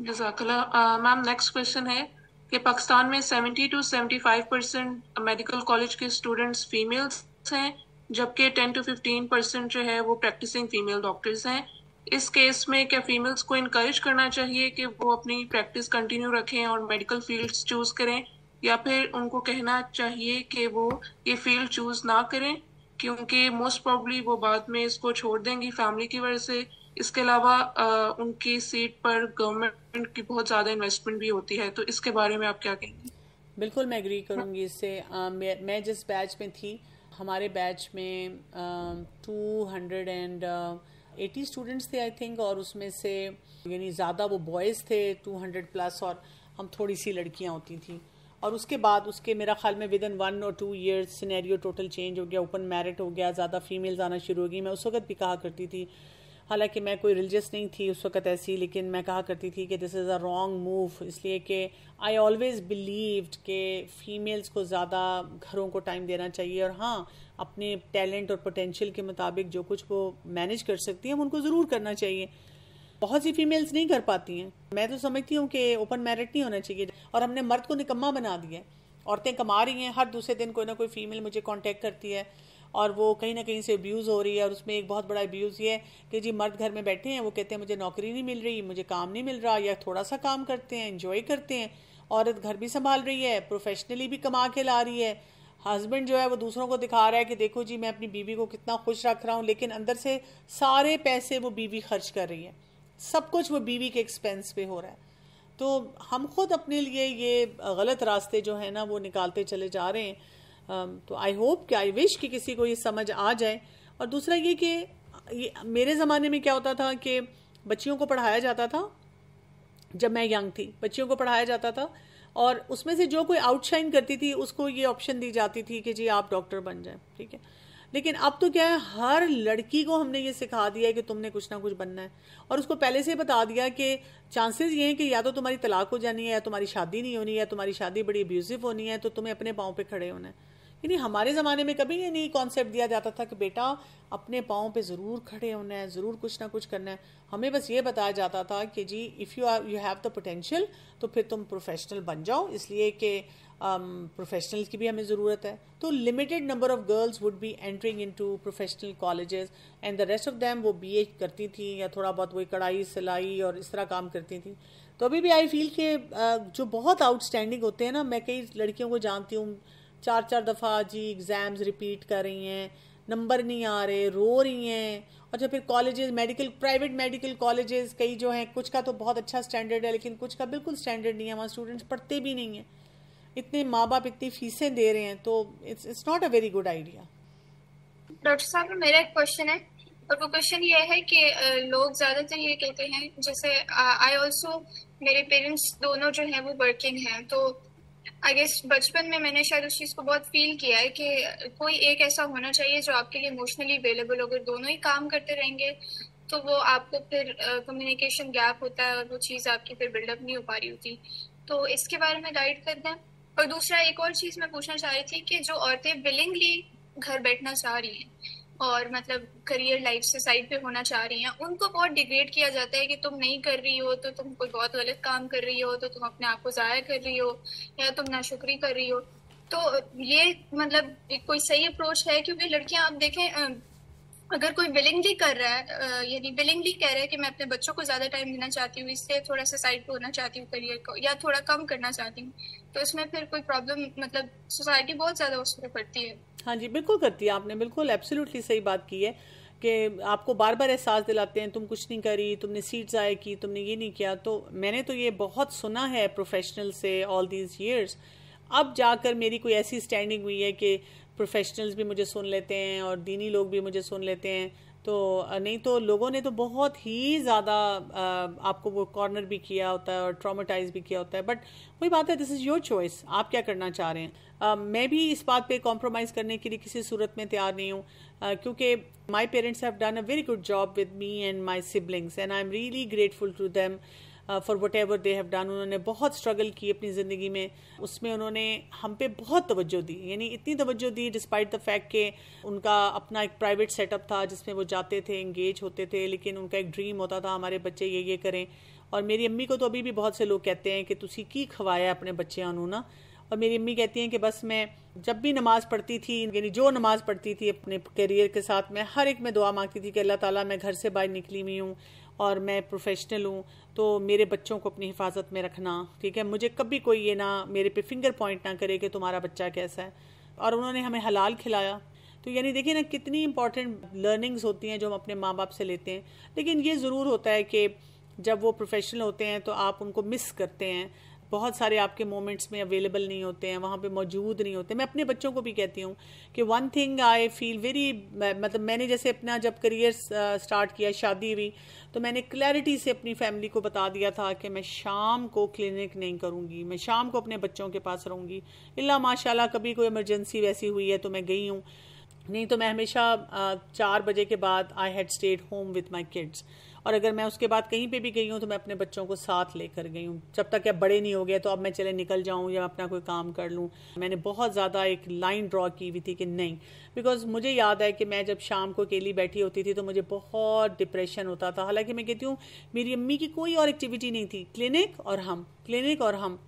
Ma'am next question है कि पाकिस्तान में 70 टू 75 परसेंट मेडिकल कॉलेज के स्टूडेंट्स फीमेल्स हैं जबकि 10 टू 15 परसेंट जो है वो प्रैक्टिसिंग फीमेल डॉक्टर्स हैं इस केस में क्या फीमेल्स को इनक्रेज करना चाहिए कि वो अपनी प्रैक्टिस कंटिन्यू रखें और मेडिकल फील्ड्स चूज करें या फिर उनको कहना चाहिए कि वो ये फील्ड चूज ना करें क्योंकि मोस्ट प्रॉब्ली वो बाद में इसको छोड़ देंगी फैमिली की वजह से इसके अलावा उनकी सीट पर गवर्नमेंट की बहुत ज़्यादा इन्वेस्टमेंट भी होती है तो इसके बारे में आप क्या कहेंगे बिल्कुल मैं एग्री करूँगी इससे मैं, मैं जिस बैच में थी हमारे बैच में two hundred and eighty students थे आई थिंक और उसमें से यानी ज़्यादा वो बॉयज़ थे टू हंड्रेड प्लस और हम थोड़ी सी लड़कियाँ होती थी और उसके बाद उसके मेरा ख्याल में विद इन वन और two years scenario total change हो गया ओपन मैरिट हो गया ज़्यादा फीमेल्स आना शुरू हो गई मैं उस वक्त भी कहा करती थी हालांकि मैं कोई रिलीजियस नहीं थी उस वक्त ऐसी लेकिन मैं कहा करती थी कि this is a wrong move इसलिए कि आई ऑलवेज़ बिलीव्ड के फ़ीमेल्स को ज़्यादा घरों को टाइम देना चाहिए और हाँ अपने टैलेंट और पोटेंशियल के मुताबिक जो कुछ वो मैनेज कर सकती हैं उनको ज़रूर करना चाहिए बहुत सी फीमेल्स नहीं कर पाती हैं मैं तो समझती हूँ कि ओपन मैरिट नहीं होना चाहिए और हमने मर्द को निकम्मा बना दिया औरतें कमा रही हैं हर दूसरे दिन कोई ना कोई फ़ीमेल मुझे कॉन्टेक्ट करती है और वो कहीं ना कहीं से अब्यूज़ हो रही है और उसमें एक बहुत बड़ा अब्यूज़ ये है कि जी मर्द घर में बैठे हैं वो कहते हैं मुझे नौकरी नहीं मिल रही मुझे काम नहीं मिल रहा या थोड़ा सा काम करते हैं इन्जॉय करते हैं औरत घर भी संभाल रही है प्रोफेशनली भी कमा के ला रही है हस्बैंड जो है वो दूसरों को दिखा रहा है कि देखो जी मैं अपनी बीवी को कितना खुश रख रहा हूँ लेकिन अंदर से सारे पैसे वो बीवी खर्च कर रही है सब कुछ वो बीवी के एक्सपेंस पे हो रहा है तो हम खुद अपने लिए ये गलत रास्ते जो है ना वो निकालते चले जा रहे हैं Um, तो आई होप कि आई विश कि किसी को ये समझ आ जाए और दूसरा ये कि ये मेरे ज़माने में क्या होता था कि बच्चियों को पढ़ाया जाता था जब मैं यंग थी बच्चियों को पढ़ाया जाता था और उसमें से जो कोई आउटशाइन करती थी उसको ये ऑप्शन दी जाती थी कि जी आप डॉक्टर बन जाएं ठीक है लेकिन अब तो क्या है हर लड़की को हमने ये सिखा दिया है कि तुमने कुछ ना कुछ बनना है और उसको पहले से बता दिया कि चांसेस ये हैं कि या तो तुम्हारी तलाक हो जानी है या तुम्हारी शादी नहीं होनी है तुम्हारी शादी बड़ी अब्यूजिव होनी है तो तुम्हें अपने पाँव पर खड़े होना है यानी हमारे ज़माने में कभी ये नहीं कॉन्सेप्ट दिया जाता था कि बेटा अपने पाँव पे ज़रूर खड़े होना है ज़रूर कुछ ना कुछ करना है हमें बस ये बताया जाता था कि जी if you are you have the potential तो फिर तुम प्रोफेशनल बन जाओ इसलिए कि प्रोफेशनल um, की भी हमें ज़रूरत है तो limited number of girls would be entering into professional colleges and the rest of them वो बी ए करती थी या थोड़ा बहुत वही कढ़ाई सिलाई और इस तरह काम करती थी तो अभी भी आई फील के जो बहुत आउटस्टैंडिंग होते हैं ना मैं कई लड़कियों को जानती हूँ चार चार दफ़ा जी एग्ज़ाम्स रिपीट कर रही हैं नंबर नहीं आ रहे रो रही हैं जब फिर colleges medical private medical colleges कई जो हैं कुछ का तो बहुत अच्छा स्टैंडर्ड है लेकिन कुछ का बिल्कुल स्टैंडर्ड नहीं है वहाँ स्टूडेंट्स पढ़ते भी नहीं हैं इतने माँ बाप इतनी फीसें दे रहे हैं तो it's it's not a very good idea doctor साहब मेरा एक क्वेश्चन है और वो क्वेश्चन ये है कि लोग ज्यादातर ये कहते हैं जैसे आई ऑल्सो मेरे पेरेंट्स दोनों जो हैं वो वर्किंग हैं तो आई गेस बचपन में मैंने शायद उस चीज को बहुत फील किया है कि कोई एक ऐसा होना चाहिए जो आपके लिए इमोशनली अवेलेबल हो अगर दोनों ही काम करते रहेंगे तो वो आपको फिर कम्युनिकेशन uh, गैप होता है और वो चीज आपकी फिर बिल्डअप नहीं हो पा रही होती तो इसके बारे में गाइड कर दें और दूसरा एक और चीज मैं पूछना चाह रही थी कि जो औरतें विलिंगली घर बैठना चाह रही हैं और मतलब करियर लाइफ से साइड पे होना चाह रही हैं उनको बहुत डिग्रेड किया जाता है कि तुम नहीं कर रही हो तो तुम कोई बहुत गलत काम कर रही हो तो तुम अपने आप को ज़ाया कर रही हो या तुम नाशुक्री कर रही हो तो ये मतलब कोई सही अप्रोच है क्योंकि लड़कियां आप देखें अगर कोई विलिंगली कर रहा है यानी विलिंगली कह रहा है कि मैं अपने बच्चों को ज्यादा टाइम देना चाहती हूँ इससे थोड़ा सा साइड पे होना चाहती हूँ करियर को या थोड़ा कम करना चाहती हूँ तो इसमें फिर कोई प्रॉब्लम मतलब सोसाइटी बहुत ज़्यादा उस पर करती है हाँ जी बिल्कुल करती है आपने बिल्कुल एब्सोल्युटली सही बात की है कि आपको बार बार एहसास दिलाते हैं तुम कुछ नहीं करी तुमने सीट जाए की तुमने ये नहीं किया तो मैंने तो ये बहुत सुना है प्रोफेशनल से ऑल दीज ईयर्स अब जाकर मेरी कोई ऐसी स्टैंडिंग हुई है कि प्रोफेशनल्स भी मुझे सुन लेते हैं और दीनी लोग भी मुझे सुन लेते हैं तो नहीं तो लोगों ने तो बहुत ही ज़्यादा आपको वो कॉर्नर भी किया होता है और ट्रामेटाइज भी किया होता है बट वही बात है दिस इज़ योर चॉइस आप क्या करना चाह रहे हैं आ, मैं भी इस बात पे कॉम्प्रोमाइज़ करने के लिए किसी सूरत में तैयार नहीं हूँ क्योंकि my parents have done a very good job with me and my siblings and I am really grateful to them for whatever they have done उन्होंने बहुत स्ट्रगल की अपनी ज़िंदगी में उसमें उन्होंने हम पे बहुत तवज्जो दी यानी इतनी तवज्जो दी डिस्पाइट द फैक्ट कि उनका अपना एक प्राइवेट सेटअप था जिसमें वो जाते थे इंगेज होते थे लेकिन उनका एक ड्रीम होता था हमारे बच्चे ये ये करें और मेरी अम्मी को तो अभी भी बहुत से लोग कहते हैं कि तुसी की खवाया अपने बच्चियां ना और मेरी अम्मी कहती हैं कि बस मैं जब भी नमाज पढ़ती थी यानी जो नमाज पढ़ती थी अपने करियर के साथ मैं हर एक में दुआ मांगती थी कि अल्लाह ताला मैं घर से बाहर निकली हुई हूँ और मैं प्रोफेशनल हूँ तो मेरे बच्चों को अपनी हिफाजत में रखना ठीक है मुझे कभी कोई ये ना मेरे पे फिंगर पॉइंट ना करे कि तुम्हारा बच्चा कैसा है और उन्होंने हमें हलाल खिलाया तो यानी देखिए ना कितनी इंपॉर्टेंट लर्निंग्स होती हैं जो हम अपने माँ बाप से लेते हैं लेकिन ये ज़रूर होता है कि जब वो प्रोफेशनल होते हैं तो आप उनको मिस करते हैं बहुत सारे आपके मोमेंट्स में अवेलेबल नहीं होते हैं वहाँ पे मौजूद नहीं होते मैं अपने बच्चों को भी कहती हूँ कि one thing I feel very मतलब मैंने जैसे अपना जब करियर स्टार्ट किया शादी हुई तो मैंने क्लैरिटी से अपनी फैमिली को बता दिया था कि मैं शाम को क्लिनिक नहीं करूँगी मैं शाम को अपने बच्चों के पास रहूँगी इला माशाला कभी कोई इमरजेंसी वैसी हुई है तो मैं गई हूँ नहीं तो मैं हमेशा चार बजे के बाद I had stayed home with my kids और अगर मैं उसके बाद कहीं पे भी गई हूँ तो मैं अपने बच्चों को साथ लेकर गई हूँ जब तक अब बड़े नहीं हो गए तो अब मैं चले निकल जाऊँ या अपना कोई काम कर लूँ मैंने बहुत ज़्यादा एक लाइन ड्रॉ की हुई थी कि नहीं बिकॉज मुझे याद है कि मैं जब शाम को अकेली बैठी होती थी तो मुझे बहुत डिप्रेशन होता था हालांकि मैं कहती हूँ मेरी अम्मी की कोई और एक्टिविटी नहीं थी क्लिनिक और हम क्लिनिक और हम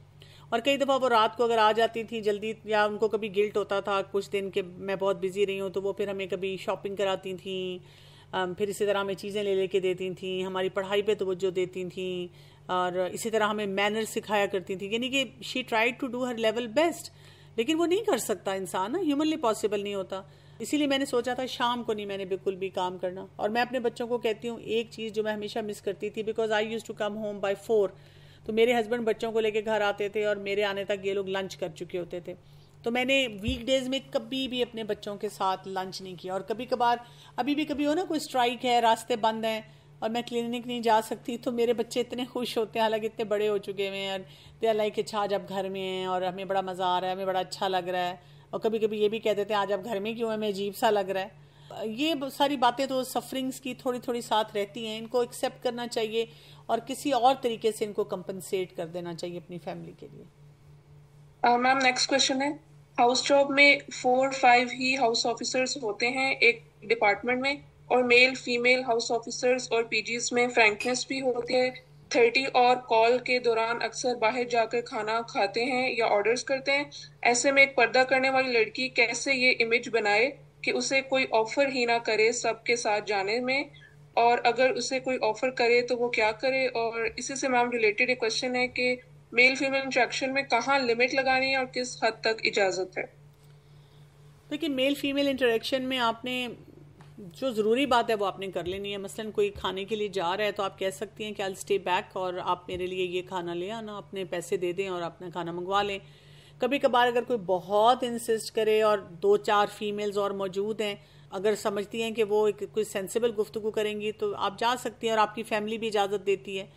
और कई दफ़ा वो रात को अगर आ जाती थी जल्दी या उनको कभी गिल्ट होता था कुछ दिन के मैं बहुत बिजी रही हूँ तो वो फिर हमें कभी शॉपिंग कराती थी फिर इसी तरह हमें चीज़ें ले लेके देती थी हमारी पढ़ाई पे तोज्जो देती थी और इसी तरह हमें मैनर सिखाया करती थी यानी कि she tried to do her level best लेकिन वो नहीं कर सकता इंसान ना ह्यूमनली पॉसिबल नहीं होता इसीलिए मैंने सोचा था शाम को नहीं मैंने बिल्कुल भी काम करना और मैं अपने बच्चों को कहती हूँ एक चीज़ जो मैं हमेशा मिस करती थी because I used to come home by four तो मेरे हस्बैंड बच्चों को लेके घर आते थे और मेरे आने तक ये लोग लंच कर चुके होते थे तो मैंने वीकडेज में कभी भी अपने बच्चों के साथ लंच नहीं किया और कभी कभार अभी भी कभी हो ना कोई स्ट्राइक है रास्ते बंद हैं और मैं क्लिनिक नहीं जा सकती तो मेरे बच्चे इतने खुश होते हैं हालांकि इतने बड़े हो चुके हुए हैं दे आर लाइक अच्छा आज आप घर में हैं और हमें बड़ा मज़ा आ रहा है हमें बड़ा अच्छा लग रहा है और कभी कभी ये भी कह देते हैं आज आप घर में क्यों हैं हमें अजीब सा लग रहा है ये सारी बातें तो सफरिंग्स की थोड़ी थोड़ी साथ रहती हैं इनको एक्सेप्ट करना चाहिए और किसी और तरीके से इनको कंपनसेट कर देना चाहिए अपनी फैमिली के लिए मैम नेक्स्ट क्वेश्चन है हाउस जॉब में फोर फाइव ही हाउस ऑफिसर्स होते हैं एक डिपार्टमेंट में और मेल फीमेल हाउस ऑफिसर्स और पीजीज में फ्रैंकनेस भी होती है थर्टी और कॉल के दौरान अक्सर बाहर जाकर खाना खाते हैं या ऑर्डर्स करते हैं ऐसे में एक पर्दा करने वाली लड़की कैसे ये इमेज बनाए कि उसे कोई ऑफर ही ना करे सबके साथ जाने में और अगर उसे कोई ऑफर करे तो वो क्या करे और इसी से मैम रिलेटेड एक क्वेश्चन है कि मेल फीमेल इंट्रैक्शन में कहाँ लिमिट लगानी है और किस हद तक इजाज़त है देखिए मेल फीमेल इंटरेक्शन में आपने जो ज़रूरी बात है वो आपने कर लेनी है मसलन कोई खाने के लिए जा रहा है तो आप कह सकती हैं कि आई स्टे बैक और आप मेरे लिए ये खाना ले आना अपने पैसे दे दें और अपना खाना मंगवा लें कभी कभार अगर कोई बहुत इंसिस्ट करे और दो चार फीमेल्स और मौजूद हैं अगर समझती हैं कि वो एक कोई सेंसिबल गुफ्तु करेंगी तो आप जा सकती हैं और आपकी फैमिली भी इजाज़त देती है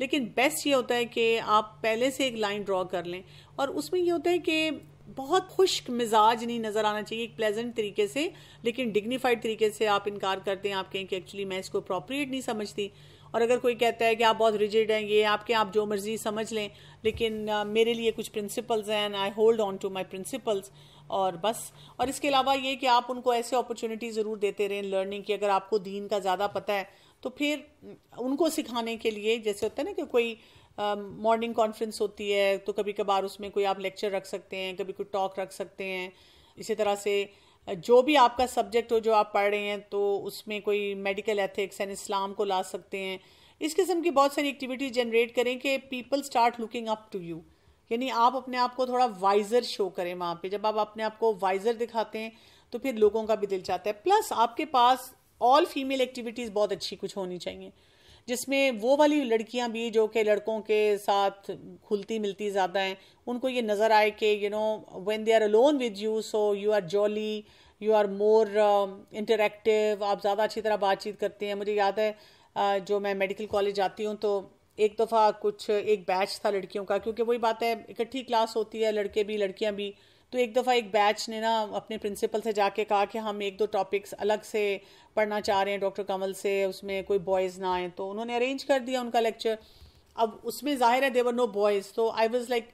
लेकिन बेस्ट ये होता है कि आप पहले से एक लाइन ड्रॉ कर लें और उसमें ये होता है कि बहुत खुश्क मिजाज नहीं नज़र आना चाहिए एक प्लेजेंट तरीके से लेकिन डिग्निफाइड तरीके से आप इनकार करते हैं आप कहें कि एक्चुअली मैं इसको अप्रोप्रिएट नहीं समझती और अगर कोई कहता है कि आप बहुत रिजिड हैं ये आपके आप जो मर्जी समझ लें लेकिन मेरे लिए कुछ प्रिंसिपल्स हैं I hold on to my principles और बस और इसके अलावा ये कि आप उनको ऐसे अपॉर्चुनिटी ज़रूर देते रहें लर्निंग की अगर आपको दीन का ज़्यादा पता है तो फिर उनको सिखाने के लिए जैसे होता है ना कि कोई मॉर्निंग uh, कॉन्फ्रेंस होती है तो कभी कभार उसमें कोई आप लेक्चर रख सकते हैं कभी कोई टॉक रख सकते हैं इसी तरह से जो भी आपका सब्जेक्ट हो जो आप पढ़ रहे हैं तो उसमें कोई मेडिकल एथिक्स एंड इस्लाम को ला सकते हैं इस किस्म की बहुत सारी एक्टिविटीज जनरेट करें कि people start looking up to you यानी आप अपने आप को थोड़ा वाइजर शो करें वहाँ पे जब आप अपने आप को वाइजर दिखाते हैं तो फिर लोगों का भी दिल चाहता है प्लस आपके पास ऑल फीमेल एक्टिविटीज़ बहुत अच्छी कुछ होनी चाहिए जिसमें वो वाली लड़कियां भी जो कि लड़कों के साथ खुलती मिलती ज़्यादा हैं उनको ये नज़र आए कि you know when they are alone with you so you are jolly you are more interactive आप ज़्यादा अच्छी तरह बातचीत करते हैं मुझे याद है uh, जो मैं मेडिकल कॉलेज जाती हूँ तो एक दफ़ा कुछ एक बैच था लड़कियों का क्योंकि वही बात है इकट्ठी क्लास होती है लड़के भी लड़कियाँ भी तो एक दफ़ा एक बैच ने ना अपने प्रिंसिपल से जाके कहा कि हम एक दो टॉपिक्स अलग से पढ़ना चाह रहे हैं डॉक्टर कमल से उसमें कोई बॉयज़ ना आए तो उन्होंने अरेंज कर दिया उनका लेक्चर अब उसमें जाहिर है देवर नो बॉयज़ तो I was like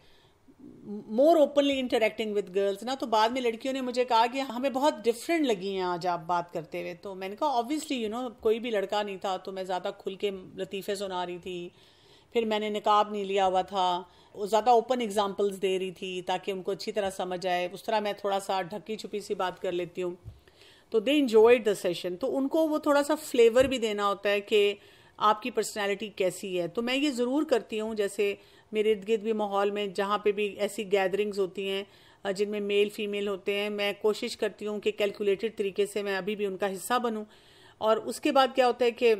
more openly interacting with girls ना तो बाद में लड़कियों ने मुझे कहा कि हमें बहुत डिफरेंट लगी हैं आज आप बात करते हुए तो मैंने कहा ऑब्वियसली यू नो कोई भी लड़का नहीं था तो मैं ज़्यादा खुल के लतीफ़े सुना रही थी फिर मैंने नकाब नहीं लिया हुआ था ज़्यादा ओपन एग्जाम्पल्स दे रही थी ताकि उनको अच्छी तरह समझ आए उस तरह मैं थोड़ा सा ढकी छुपी सी बात कर लेती हूँ तो दे इन्जॉयड द सेशन तो उनको वो थोड़ा सा फ्लेवर भी देना होता है कि आपकी पर्सनैलिटी कैसी है तो मैं ये ज़रूर करती हूँ जैसे मेरे इर्द गिर्द भी माहौल में जहाँ पे भी ऐसी गैदरिंग्स होती हैं जिनमें मेल फीमेल होते हैं मैं कोशिश करती हूँ कि कैलकुलेटेड तरीके से मैं अभी भी उनका हिस्सा बनूँ और उसके बाद क्या होता है कि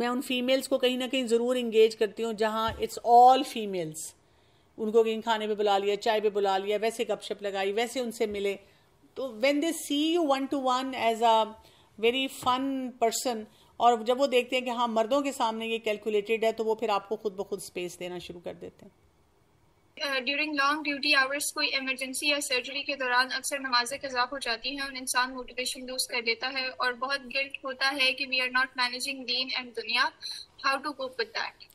मैं उन फीमेल्स को कहीं ना कहीं ज़रूर इंगेज करती हूँ जहाँ इट्स ऑल फीमेल्स उनको कहीं खाने पे बुला लिया चाय पे बुला लिया वैसे गपशप लगाई वैसे उनसे मिले तो when they see you one to one as a very fun person और जब वो देखते हैं कि हाँ मर्दों के सामने ये कैलकुलेटेड है तो वो फिर आपको खुद ब खुद स्पेस देना शुरू कर देते हैं ड्यूरिंग लॉन्ग ड्यूटी आवर्स कोई इमरजेंसी या सर्जरी के दौरान अक्सर नमाजें कज़ा हो जाती हैं और इंसान मोटिवेशन लूज कर देता है और बहुत गिल्ट होता है कि वी आर नॉट मैनेजिंग दीन एंड दुनिया how to cope with that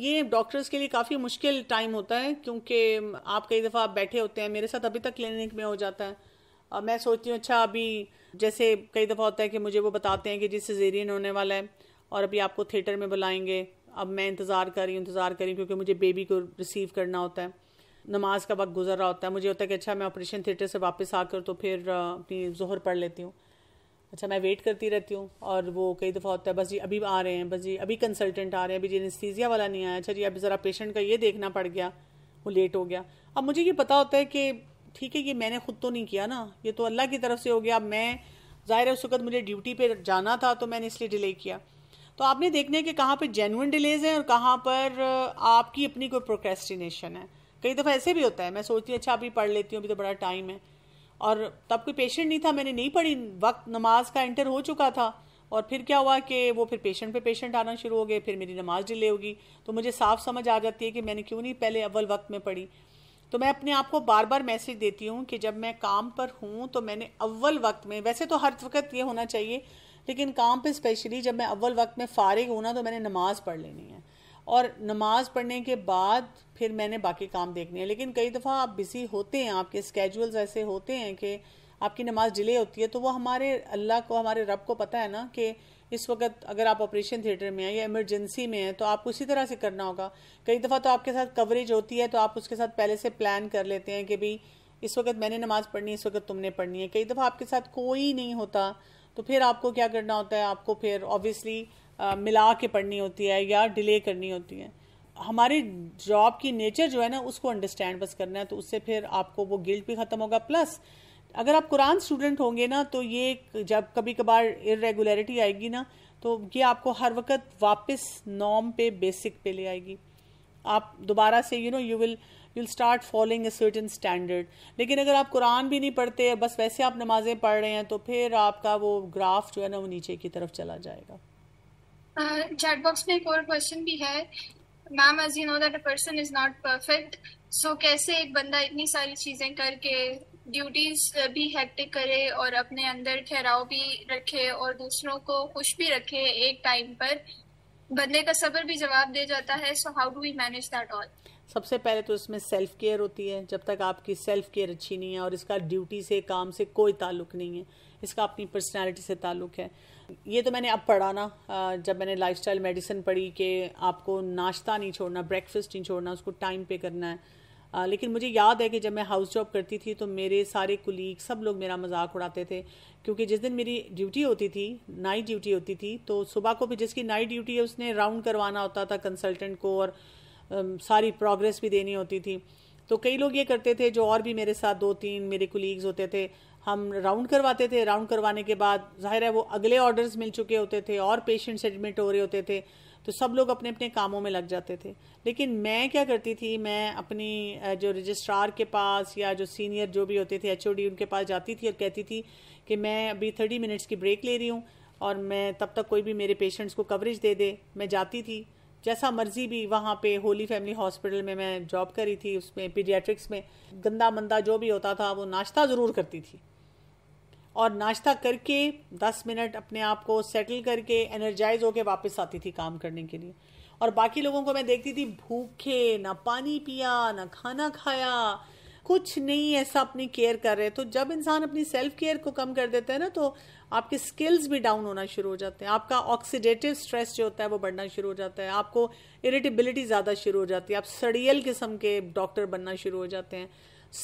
ये डॉक्टर्स के लिए काफ़ी मुश्किल टाइम होता है क्योंकि आप कई दफ़ा आप बैठे होते हैं मेरे साथ अभी तक क्लिनिक में हो जाता है और मैं सोचती हूँ अच्छा अभी जैसे कई दफ़ा होता है कि मुझे वो बताते हैं कि जी सिजेरियन होने वाला है और अभी आपको थिएटर में बुलाएंगे अब मैं इंतज़ार कर रही हूँ इंतज़ार कर रही हूँ क्योंकि मुझे बेबी को रिसीव करना होता है नमाज का वक्त गुजर रहा होता है मुझे होता है कि अच्छा मैं ऑपरेशन थिएटर से वापस आकर तो फिर अपनी जहर पढ़ लेती हूँ अच्छा मैं वेट करती रहती हूँ और वो कई दफ़ा होता है बस जी अभी आ रहे हैं बस जी अभी कंसल्टेंट आ रहे हैं अभी जी नस्तीजिया वाला नहीं आया अच्छा जी अभी ज़रा पेशेंट का ये देखना पड़ गया वो लेट हो गया अब मुझे ये पता होता है कि ठीक है ये मैंने खुद तो नहीं किया ना ये तो अल्लाह की तरफ से हो गया अब मैं ज़ाहिर है उस वक्त मुझे ड्यूटी पर जाना था तो मैंने इसलिए डिले किया तो आपने देखना है कि कहाँ पर जेनुअन डिलेज हैं और कहाँ पर आपकी अपनी कोई प्रोक्रेस्टिनेशन है कई दफ़ा ऐसे भी होता है मैं सोचती हूँ अच्छा अभी पढ़ लेती हूँ अभी तो बड़ा टाइम है और तब कोई पेशेंट नहीं था मैंने नहीं पढ़ी वक्त नमाज का एंटर हो चुका था और फिर क्या हुआ कि वो फिर पेशेंट पे पेशेंट आना शुरू हो गए फिर मेरी नमाज डिले होगी तो मुझे साफ समझ आ जाती है कि मैंने क्यों नहीं पहले अव्वल वक्त में पढ़ी तो मैं अपने आप को बार बार मैसेज देती हूँ कि जब मैं काम पर हूँ तो मैंने अव्वल वक्त में वैसे तो हर वक्त ये होना चाहिए लेकिन काम पे स्पेशली जब मैं अव्वल वक्त में फारिग हूँ ना तो मैंने नमाज़ पढ़ लेनी है और नमाज पढ़ने के बाद फिर मैंने बाकी काम देखने हैं लेकिन कई दफ़ा आप बिज़ी होते हैं आपके स्केजुल्स ऐसे होते हैं कि आपकी नमाज डिले होती है तो वो हमारे अल्लाह को हमारे रब को पता है ना कि इस वक्त अगर आप ऑपरेशन थिएटर में हैं या इमरजेंसी में हैं तो आपको उसी तरह से करना होगा कई दफ़ा तो आपके साथ कवरेज होती है तो आप उसके साथ पहले से प्लान कर लेते हैं कि भाई इस वक्त मैंने नमाज़ पढ़नी है इस वक्त तुमने पढ़नी है कई दफ़ा आपके साथ कोई नहीं होता तो फिर आपको क्या करना होता है आपको फिर ऑब्वियसली मिला के पढ़नी होती है या डिले करनी होती है हमारी जॉब की नेचर जो है ना उसको अंडरस्टैंड बस करना है तो उससे फिर आपको वो गिल्ट भी ख़त्म होगा प्लस अगर आप कुरान स्टूडेंट होंगे ना तो ये जब कभी कभार इरेगुलरिटी आएगी ना तो ये आपको हर वक्त वापस नॉम पे बेसिक पे ले आएगी आप दोबारा से you know you will you start following a certain standard लेकिन अगर आप कुरान भी नहीं पढ़ते बस वैसे आप नमाजें पढ़ रहे हैं तो फिर आपका वो ग्राफ जो है ना वो नीचे की तरफ चला जाएगा चैट uh, बॉक्स में एक और क्वेश्चन भी है ma'am as you know that a person is not perfect so कैसे एक बंदा इतनी सारी चीजें करके ड्यूटीज uh, भी हेक्टिक करे और अपने अंदर ठहराव भी रखे और दूसरों को खुश भी रखे एक टाइम पर बंदे का सबर भी जवाब दे जाता है so how do we manage that all सबसे पहले तो इसमें सेल्फ केयर होती है जब तक आपकी सेल्फ केयर अच्छी नहीं है और इसका ड्यूटी से काम से कोई ताल्लुक नहीं है इसका अपनी पर्सनैलिटी से ताल्लुक है ये तो मैंने अब पढ़ा ना जब मैंने लाइफस्टाइल मेडिसिन पढ़ी कि आपको नाश्ता नहीं छोड़ना ब्रेकफास्ट नहीं छोड़ना उसको टाइम पे करना है आ, लेकिन मुझे याद है कि जब मैं हाउस जॉब करती थी तो मेरे सारे कुलीग सब लोग मेरा मजाक उड़ाते थे क्योंकि जिस दिन मेरी ड्यूटी होती थी नाइट ड्यूटी होती थी तो सुबह को भी जिसकी नाइट ड्यूटी है उसने राउंड करवाना होता था कंसल्टेंट को और सारी प्रोग्रेस भी देनी होती थी तो कई लोग ये करते थे जो और भी मेरे साथ दो तीन मेरे कुलीग्स होते थे हम राउंड करवाते थे राउंड करवाने के बाद जाहिर है वो अगले ऑर्डर्स मिल चुके होते थे और पेशेंट्स एडमिट हो रहे होते थे तो सब लोग अपने अपने कामों में लग जाते थे लेकिन मैं क्या करती थी मैं अपनी जो रजिस्ट्रार के पास या जो सीनियर जो भी होते थे एच उनके पास जाती थी और कहती थी कि मैं अभी थर्टी मिनट्स की ब्रेक ले रही हूँ और मैं तब तक कोई भी मेरे पेशेंट्स को कवरेज दे दे मैं जाती थी जैसा मर्जी भी वहाँ पे होली फैमिली हॉस्पिटल में मैं जॉब करी थी उसमें पीडियाट्रिक्स में गंदा मंदा जो भी होता था वो नाश्ता ज़रूर करती थी और नाश्ता करके दस मिनट अपने आप को सेटल करके एनर्जाइज होके वापस आती थी काम करने के लिए और बाकी लोगों को मैं देखती थी भूखे ना पानी पिया ना खाना खाया कुछ नहीं ऐसा अपनी केयर कर रहे तो जब इंसान अपनी सेल्फ केयर को कम कर देता है ना तो आपके स्किल्स भी डाउन होना शुरू हो जाते हैं आपका ऑक्सीडेटिव स्ट्रेस जो होता है वो बढ़ना शुरू हो जाता है आपको इरिटेबिलिटी ज़्यादा शुरू हो जाती है आप सड़ियल किस्म के डॉक्टर बनना शुरू हो जाते हैं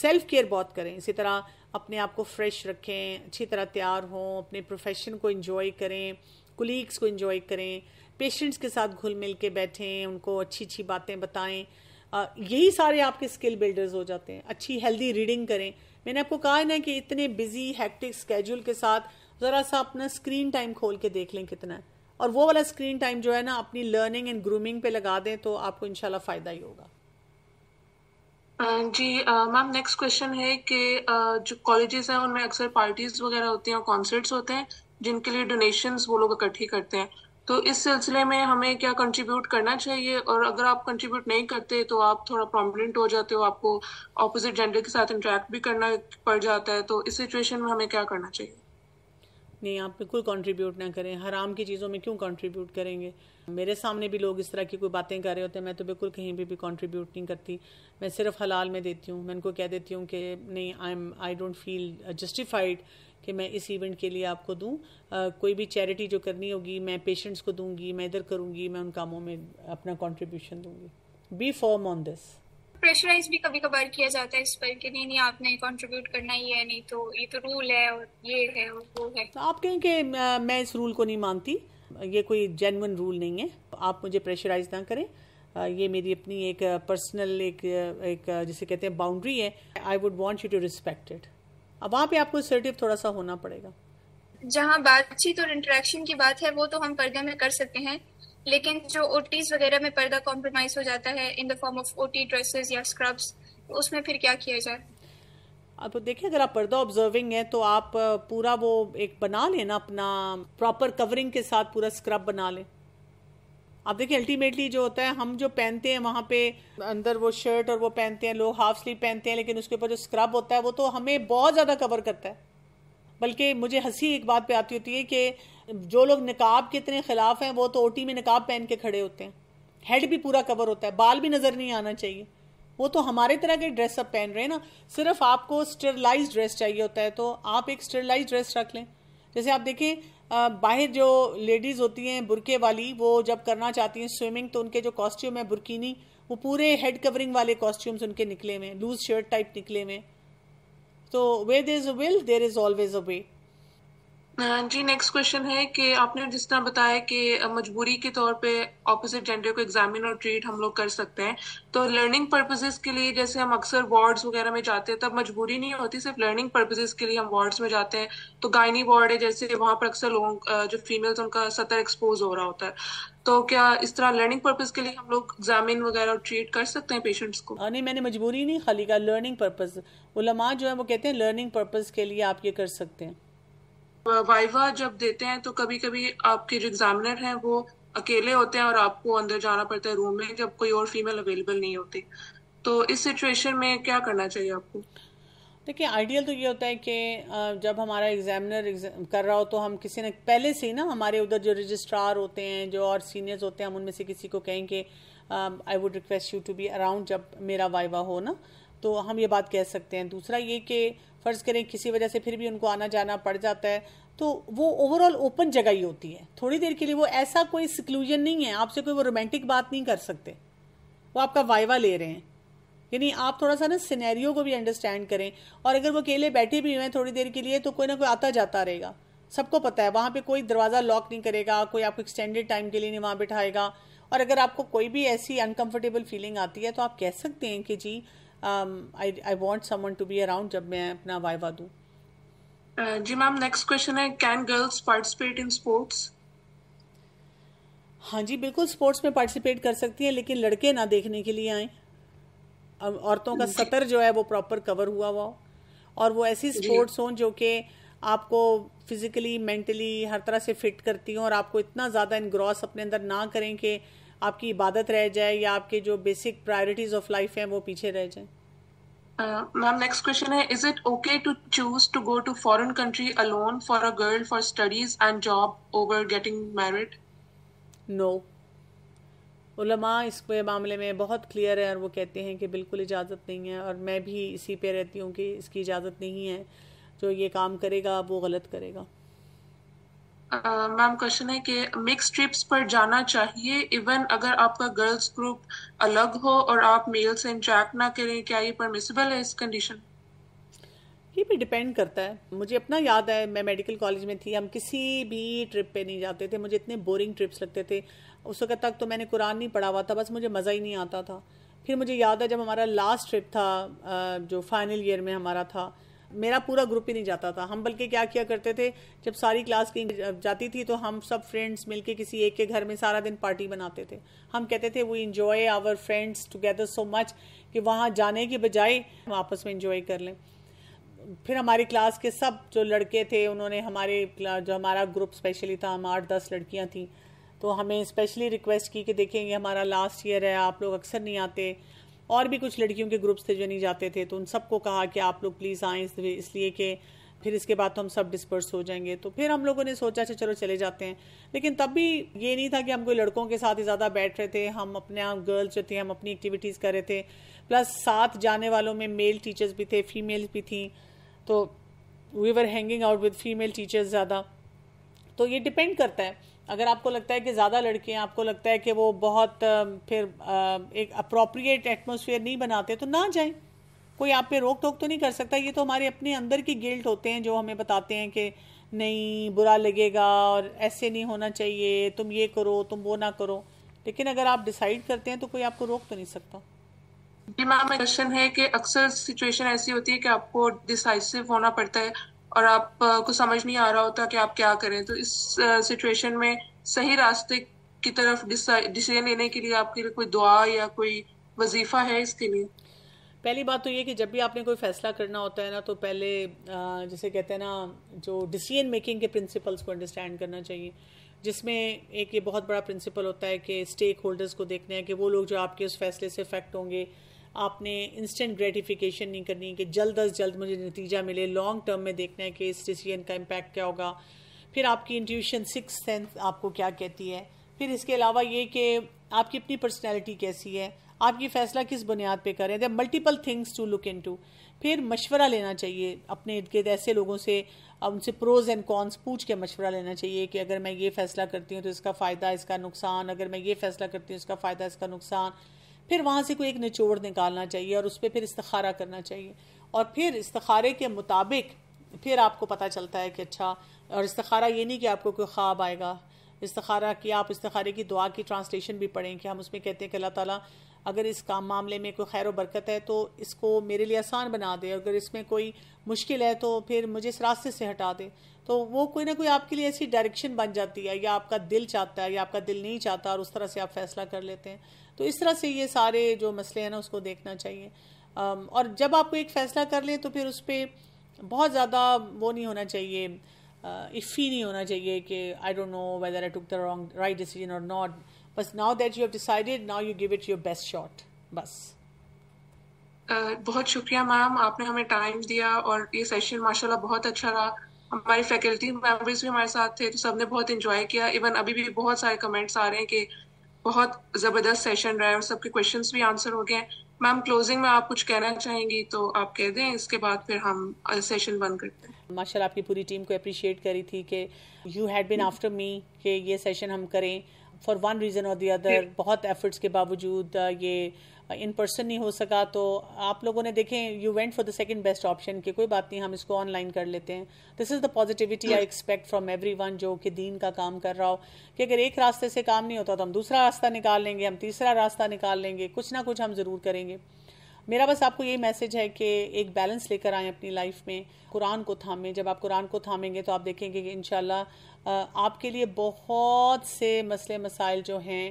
सेल्फ केयर बहुत करें इसी तरह अपने आप को फ्रेश रखें अच्छी तरह तैयार हों अपने प्रोफेशन को इंजॉय करें कुलीग्स को इंजॉय करें पेशेंट्स के साथ घुल मिल के बैठें उनको अच्छी अच्छी बातें बताएं यही सारे आपके स्किल बिल्डर्स हो जाते हैं अच्छी हेल्दी रीडिंग करें मैंने आपको कहा है ना कि इतने बिजी हैक्टिक स्केड्यूल के साथ ज़रा सा अपना स्क्रीन टाइम खोल के देख लें कितना है और वो वाला स्क्रीन टाइम जो है ना अपनी लर्निंग एंड ग्रूमिंग पे लगा दें तो आपको इनशाला फ़ायदा ही होगा जी मैम नेक्स्ट क्वेश्चन है कि जो कॉलेजेस हैं उनमें अक्सर पार्टीज वगैरह होती हैं और कॉन्सर्ट्स होते हैं जिनके लिए डोनेशंस वो लोग इकट्ठी करते हैं तो इस सिलसिले में हमें क्या कंट्रीब्यूट करना चाहिए और अगर आप कंट्रीब्यूट नहीं करते तो आप थोड़ा प्रोमिनेंट हो जाते हो आपको ऑपोजिट जेंडर के साथ इंटरेक्ट भी करना पड़ जाता है तो इस सिचुएशन में हमें क्या करना चाहिए नहीं आप बिल्कुल कंट्रीब्यूट ना करें हराम की चीज़ों में क्यों कंट्रीब्यूट करेंगे मेरे सामने भी लोग इस तरह की कोई बातें कर रहे होते हैं मैं तो बिल्कुल कहीं भी भी कंट्रीब्यूट नहीं करती मैं सिर्फ हलाल में देती हूँ मैं उनको कह देती हूँ कि नहीं I am I don't feel justified कि मैं इस इवेंट के लिए आपको दूँ uh, कोई भी चैरिटी जो करनी होगी मैं पेशेंट्स को दूंगी मैं इधर करूँगी मैं उन कामों में अपना कॉन्ट्रीब्यूशन दूंगी be firm on this pressurize भी कभी कभार किया जाता है इस पर कि नहीं नहीं आपने कंट्रीब्यूट करना ही है नहीं तो ये तो रूल है और ये है और वो है तो आप कहें कि मैं इस रूल को नहीं मानती ये कोई जेनवन रूल नहीं है आप मुझे प्रेशराइज ना करें ये मेरी अपनी एक पर्सनल एक एक जिसे कहते हैं बाउंड्री है I would want you to respect it अब वहाँ पे आपको सर्टिव थोड़ा सा होना पड़ेगा जहाँ बातचीत और इंटरेक्शन की बात है वो तो हम पर्दे में कर सकते हैं लेकिन जो ओटीज वगैरह में पर्दा कॉम्प्रोमाइज हो जाता है in the form of OT dresses या स्क्रब्स उसमें फिर क्या किया जाए अब तो देखिए अगर आप पर्दा ऑब्जर्विंग है तो आप पूरा वो एक बना लें ना अपना प्रॉपर कवरिंग के साथ पूरा स्क्रब बना लें आप देखिए अल्टीमेटली जो होता है हम जो पहनते हैं वहाँ पे अंदर वो शर्ट और वो पहनते हैं लोग हाफ स्लीव पहनते हैं लेकिन उसके ऊपर जो स्क्रब होता है वो तो हमें बहुत ज़्यादा कवर करता है बल्कि मुझे हंसी एक बात पे आती होती है कि जो लोग निकाब के इतने खिलाफ हैं वो तो ओटी में निकाब पहन के खड़े होते हैं हेड भी पूरा कवर होता है बाल भी नज़र नहीं आना चाहिए वो तो हमारे तरह के ड्रेसअप पहन रहे हैं ना सिर्फ आपको स्टरलाइज ड्रेस चाहिए होता है तो आप एक स्टरलाइज ड्रेस रख लें जैसे आप देखें बाहर जो लेडीज़ होती हैं बुरके वाली वो जब करना चाहती हैं स्विमिंग तो उनके जो कॉस्ट्यूम है बुरकीनी वो पूरे हेड कवरिंग वाले कॉस्ट्यूम्स उनके निकले हुए लूज शर्ट टाइप निकले हुए हैं So, where there is a will, there is always a way. हाँ जी नेक्स्ट क्वेश्चन है कि आपने जिस तरह बताया कि मजबूरी के तौर पे ऑपोजिट जेंडर को एग्जामिन और ट्रीट हम लोग कर सकते हैं तो लर्निंग पर्पजेज के लिए जैसे हम अक्सर वार्ड्स वगैरह में जाते हैं तब मजबूरी नहीं होती सिर्फ लर्निंग पर्पजेज के लिए हम वार्ड्स में जाते हैं तो गायनी वार्ड है जैसे वहां पर अक्सर लोगों जो फीमेल्स उनका सतर एक्सपोज हो रहा होता है तो क्या इस तरह लर्निंग पर्पज के लिए हम लोग एग्जामिन वगैरह और ट्रीट कर सकते हैं पेशेंट्स को हाँ, नहीं मैंने मजबूरी नहीं खाली का लर्निंग पर्पज उलमा जो है वो कहते हैं लर्निंग पर्पज के लिए आप ये कर सकते हैं वाइवा जब देते हैं तो कभी कभी आपके जो एग्जामिनर हैं वो अकेले होते हैं और आपको अंदर जाना पड़ता है रूम में जब कोई और फीमेल अवेलेबल नहीं होती तो इस सिचुएशन में क्या करना चाहिए आपको देखिए आइडियल तो ये होता है कि जब हमारा एग्जामिनर एग्जाम कर रहा हो तो हम किसी ने पहले से ही ना हमारे उधर जो रजिस्ट्रार होते हैं जो और सीनियर्स होते हैं हम उनमें से किसी को कहें कि I would request you to be around जब मेरा वाइवा हो ना तो हम ये बात कह सकते हैं दूसरा ये कि फ़र्ज़ करें किसी वजह से फिर भी उनको आना जाना पड़ जाता है तो वो ओवरऑल ओपन जगह ही होती है थोड़ी देर के लिए वो ऐसा कोई सिक्लूजन नहीं है आपसे कोई वो रोमांटिक बात नहीं कर सकते वो आपका वाइवा ले रहे हैं यानी आप थोड़ा सा ना सिनेरियो को भी अंडरस्टैंड करें और अगर वो अकेले बैठे भी हुए हैं थोड़ी देर के लिए तो कोई ना कोई आता जाता रहेगा सबको पता है वहाँ पे कोई दरवाज़ा लॉक नहीं करेगा कोई आपको एक्सटेंडेड टाइम के लिए नहीं वहाँ बिठाएगा और अगर आपको कोई भी ऐसी अनकंफर्टेबल फीलिंग आती है तो आप कह सकते हैं कि जी I want someone to be around जब मैं अपना वाइवा दूँ uh, जी मैम नेक्स्ट क्वेश्चन है can girls participate in sports हाँ जी बिल्कुल स्पोर्ट्स में पार्टिसिपेट कर सकती हैं लेकिन लड़के ना देखने के लिए आए औरतों का सतर जो है वो प्रॉपर कवर हुआ हुआ और वो ऐसी स्पोर्ट्स हों जो कि आपको फिजिकली मेंटली हर तरह से फिट करती हों और आपको इतना ज़्यादा इनग्रॉस अपने अंदर ना करें कि आपकी इबादत रह जाए या आपके जो बेसिक प्रायोरिटीज ऑफ लाइफ हैं वो पीछे रह जाए मैम नेक्स्ट क्वेश्चन है is it okay to choose to go to foreign country alone for a girl for studies and job over getting married no उलमा इस मामले में बहुत क्लियर है और वो कहते हैं कि बिल्कुल इजाज़त नहीं है और मैं भी इसी पे रहती हूँ कि इसकी इजाज़त नहीं है जो ये काम करेगा वो गलत करेगा मैम क्वेश्चन है कि मिक्स ट्रिप्स पर जाना चाहिए इवन अगर आपका गर्ल्स ग्रुप अलग हो और आप मेल से इंटरेक्ट ना करें क्या ये परमिसेबल है इस कंडीशन ये भी डिपेंड करता है मुझे अपना याद है मैं मेडिकल कॉलेज में थी हम किसी भी ट्रिप पे नहीं जाते थे मुझे इतने बोरिंग ट्रिप्स लगते थे उस वक्त तक तो मैंने कुरान नहीं पढ़ा हुआ था बस मुझे मज़ा ही नहीं आता था फिर मुझे याद है जब हमारा लास्ट ट्रिप था जो फाइनल ईयर में हमारा था मेरा पूरा ग्रुप ही नहीं जाता था हम बल्कि क्या किया करते थे जब सारी क्लास की जाती थी तो हम सब फ्रेंड्स मिलके किसी एक के घर में सारा दिन पार्टी बनाते थे हम कहते थे we enjoy our friends together so much कि वहाँ जाने के बजाय हम आपस में इन्जॉय कर लें फिर हमारी क्लास के सब जो लड़के थे उन्होंने हमारे जो हमारा ग्रुप स्पेशली था हम आठ दस लड़कियाँ थीं तो हमें स्पेशली रिक्वेस्ट की कि देखें ये हमारा लास्ट ईयर है आप लोग अक्सर नहीं आते और भी कुछ लड़कियों के ग्रुप्स थे जो नहीं जाते थे तो उन सबको कहा कि आप लोग प्लीज़ आएँ इसलिए कि फिर इसके बाद तो हम सब डिस्पर्स हो जाएंगे तो फिर हम लोगों ने सोचा कि अच्छा चलो चले जाते हैं लेकिन तब भी ये नहीं था कि हम कोई लड़कों के साथ ही ज़्यादा बैठ रहे थे हम अपने आप गर्ल्स जो थे हम अपनी एक्टिविटीज़ कर रहे थे प्लस साथ जाने वालों में मेल टीचर्स भी थे फीमेल भी थी तो we were hanging out with female teachers ज़्यादा तो ये डिपेंड करता है अगर आपको लगता है कि ज़्यादा लड़कियां आपको लगता है कि वो बहुत फिर एक अप्रोप्रिएट एटमोसफियर नहीं बनाते तो ना जाए कोई आप पे रोक टोक तो नहीं कर सकता ये तो हमारे अपने अंदर की गिल्ट होते हैं जो हमें बताते हैं कि नहीं बुरा लगेगा और ऐसे नहीं होना चाहिए तुम ये करो तुम वो ना करो लेकिन अगर आप डिसाइड करते हैं तो कोई आपको रोक तो नहीं सकता जी मैम क्वेश्चन है कि अक्सर सिचुएशन ऐसी होती है कि आपको डिसाइसिव होना पड़ता है और आप को समझ नहीं आ रहा होता कि आप क्या करें तो इस सिचुएशन में सही रास्ते की तरफ डिसीजन लेने के लिए आपके लिए कोई दुआ या कोई वजीफा है इसके लिए पहली बात तो ये कि जब भी आपने कोई फैसला करना होता है ना तो पहले जैसे कहते हैं ना जो डिसीजन मेकिंग के प्रिंसिपल्स को अंडरस्टैंड करना चाहिए जिसमें एक ये बहुत बड़ा प्रिंसिपल होता है कि स्टेक होल्डर्स को देखना है कि वो लोग जो आपके उस फैसले से इफेक्ट होंगे आपने इंस्टेंट ग्रेटिफिकेशन नहीं करनी कि जल्द अज जल्द मुझे नतीजा मिले लॉन्ग टर्म में देखना है कि इस डिसीजन का इम्पैक्ट क्या होगा फिर आपकी इंट्यूशन सिक्स सेंस आपको क्या कहती है फिर इसके अलावा ये कि आपकी अपनी पर्सनैलिटी कैसी है आप ये फैसला किस बुनियाद पर करें there multiple things to look into फिर मशवरा लेना चाहिए अपने इर्द गिर्द ऐसे लोगों से उनसे प्रोज एंड कॉन्स पूछ के मशवरा लेना चाहिए कि अगर मैं ये फैसला करती हूँ तो इसका फ़ायदा इसका नुकसान अगर मैं ये फैसला करती हूँ इसका फ़ायदा इसका नुकसान फिर वहाँ से कोई एक निचोड़ निकालना चाहिए और उस पर फिर इस्तखारा करना चाहिए और फिर इस्तखारे के मुताबिक फिर आपको पता चलता है कि अच्छा और इस्तखारा ये नहीं कि आपको कोई ख्वाब आएगा इस्तारा की आप इस्तारे की दुआ की ट्रांसलेशन भी पढ़ें कि हम उसमें कहते हैं कि अल्लाह ताला अगर इस काम मामले में कोई खैर बरकत है तो इसको मेरे लिए आसान बना दे अगर इसमें कोई मुश्किल है तो फिर मुझे इस रास्ते से हटा दे तो वो कोई ना कोई आपके लिए ऐसी डायरेक्शन बन जाती है या आपका दिल चाहता है या आपका दिल नहीं चाहता और उस तरह से आप फैसला कर लेते हैं तो इस तरह से ये सारे जो मसले हैं ना उसको देखना चाहिए और जब आप एक फ़ैसला कर लें तो फिर उस पर बहुत ज़्यादा वो नहीं होना चाहिए इफ़ी नहीं होना चाहिए कि I don't know whether I took the wrong right decision और नॉट बस now that you have decided now you give it your best shot बस Uh, बहुत शुक्रिया मैम आपने हमें टाइम दिया और ये सेशन माशाल्लाह बहुत अच्छा रहा हमारी फैकल्टी मेम्बर्स भी हमारे साथ थे तो सबने बहुत इंजॉय किया इवन अभी भी बहुत सारे कमेंट्स आ रहे हैं कि बहुत ज़बरदस्त सेशन रहा है और सबके क्वेश्चन भी आंसर हो गए मैम क्लोजिंग में आप कुछ कहना चाहेंगी तो आप कह दें इसके बाद फिर हम सेशन uh, बंद करते हैं माशाल्लाह आपकी पूरी टीम को अप्रिशिएट करी थी कि you had been after me कि ये सेशन हम करें फॉर वन रीज़न और दी अदर बहुत एफर्ट्स के बावजूद uh, ये इन uh, पर्सन नहीं हो सका तो आप लोगों ने देखें you went for the second best option की कोई बात नहीं हम इसको ऑनलाइन कर लेते हैं this is the positivity I expect from everyone जो कि दीन का काम कर रहा हो कि अगर एक रास्ते से काम नहीं होता तो हम दूसरा रास्ता निकाल लेंगे हम तीसरा रास्ता निकाल लेंगे कुछ ना कुछ हम ज़रूर करेंगे मेरा बस आपको ये मैसेज है कि एक बैलेंस लेकर आए अपनी लाइफ में कुरान को थामें जब आप कुरान को थामेंगे तो आप देखेंगे कि इन आपके लिए बहुत से मसले मसाइल जो हैं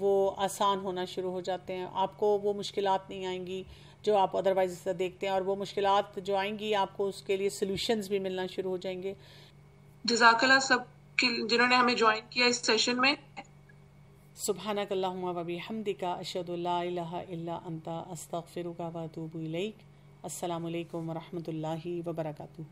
वो आसान होना शुरू हो जाते हैं आपको वो मुश्किल नहीं आएंगी जो आप अदरवाइज देखते हैं और वो मुश्किल जो आएंगी आपको उसके लिए सोल्यूशन भी मिलना शुरू हो जाएंगे जजाकला सब जिन्होंने हमें ज्वाइन किया इस सेशन में सुबहानकल्लाम हमदिका अशदुल्ला अंता अस्तफ़िर वतूबल अल्लाम वरहमल वबरकू